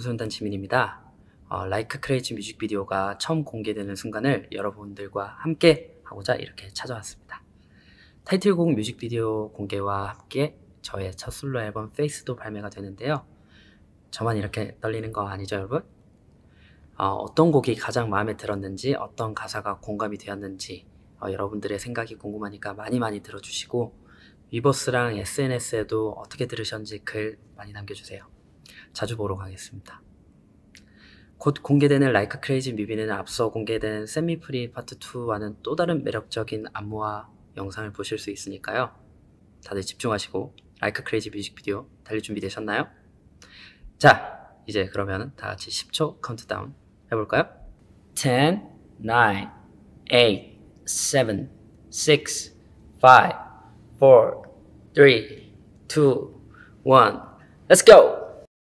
우선단 지민입니다. 어, 라이크 크레이지 뮤직비디오가 처음 공개되는 순간을 여러분들과 함께 하고자 이렇게 찾아왔습니다. 타이틀곡 뮤직비디오 공개와 함께 저의 첫 솔로 앨범 페이스도 발매가 되는데요. 저만 이렇게 떨리는 거 아니죠 여러분? 어, 떤 곡이 가장 마음에 들었는지 어떤 가사가 공감이 되었는지 어, 여러분들의 생각이 궁금하니까 많이 많이 들어주시고 위버스랑 SNS에도 어떻게 들으셨는지 글 많이 남겨주세요. 자주 보러 가겠습니다. 곧 공개되는 라이카 크레이지 뮤비는 앞서 공개된 세미프리 파트 2와는 또 다른 매력적인 안무와 영상을 보실 수 있으니까요. 다들 집중하시고 라이카 크레이지 뮤직비디오 달릴 준비 되셨나요? 자, 이제 그러면 다 같이 10초 카운트다운 해볼까요? 10, 9, 8, 7, 6, 5, 4, 3, 2, 1, Let's go!